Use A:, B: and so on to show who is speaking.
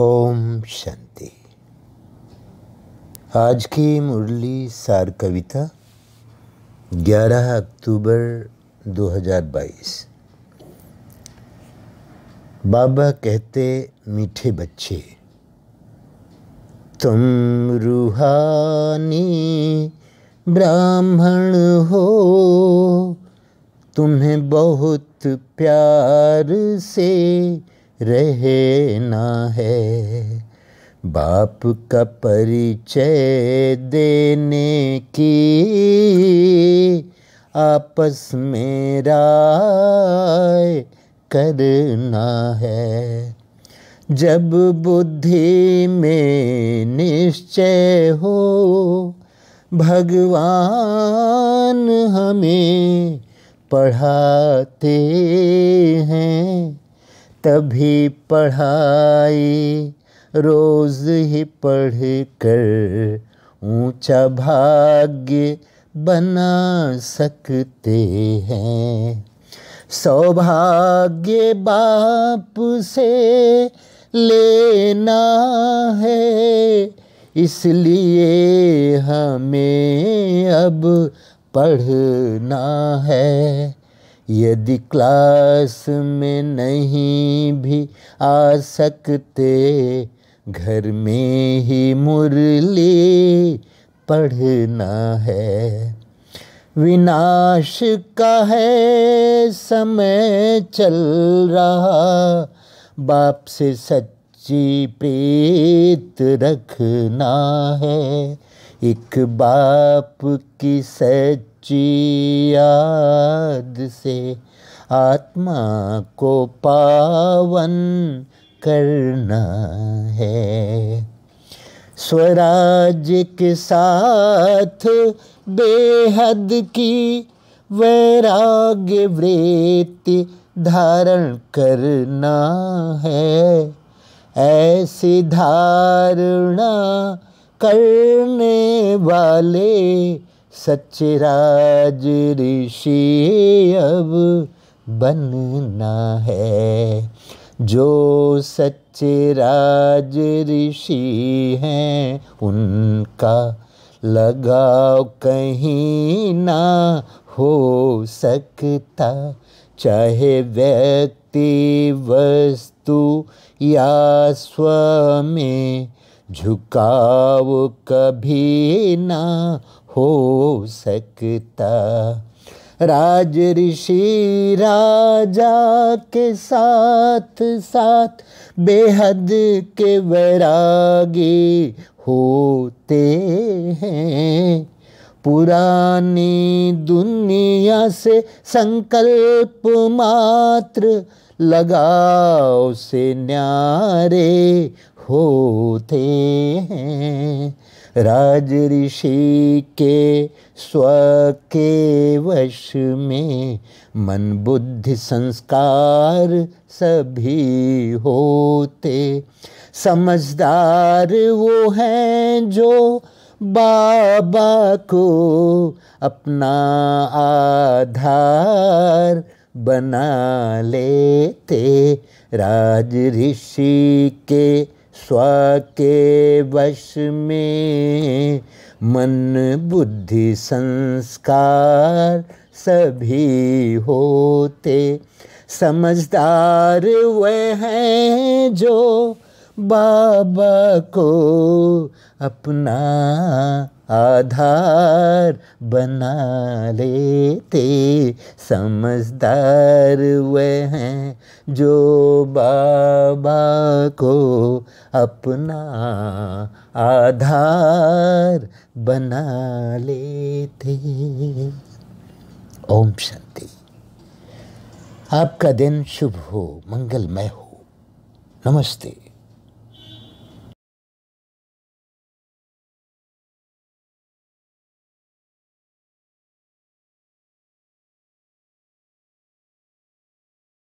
A: ओम शांति आज की मुरली सार कविता 11 अक्टूबर 2022 बाबा कहते मीठे बच्चे तुम रूहानी ब्राह्मण हो तुम्हें बहुत प्यार से रहे ना है बाप का परिचय देने की आपस में राय करना है जब बुद्धि में निश्चय हो भगवान हमें पढ़ाते हैं तभी पढ़ाई रोज़ ही पढ़ कर ऊंचा भाग्य बना सकते हैं सौभाग्य बाप से लेना है इसलिए हमें अब पढ़ना है यदि क्लास में नहीं भी आ सकते घर में ही मुरली पढ़ना है विनाश का है समय चल रहा बाप से सच्ची प्रीत रखना है एक बाप की सच्ची याद से आत्मा को पावन करना है स्वराज के साथ बेहद की वैराग्य वृत्ति धारण करना है ऐसी धारणा करने वाले सच्चे राज ऋषि अब बनना है जो सच्चे राज ऋषि हैं उनका लगाव कहीं ना हो सकता चाहे व्यक्ति वस्तु या स्व में झुकाव कभी ना हो सकता राज ऋषि राजा के साथ साथ बेहद के वैरागी होते हैं पुरानी दुनिया से संकल्प मात्र लगाओ से न्यारे होते हैं राज ऋषि के स्व के वश में मन बुद्धि संस्कार सभी होते समझदार वो हैं जो बाबा को अपना आधार बना लेते राज ऋषि के स्व के वश में मन बुद्धि संस्कार सभी होते समझदार वह हैं जो बाबा को अपना आधार बना लेते समझदार वे हैं जो बाबा को अपना आधार बना लेते ओम शांति आपका दिन शुभ हो मंगलमय हो नमस्ते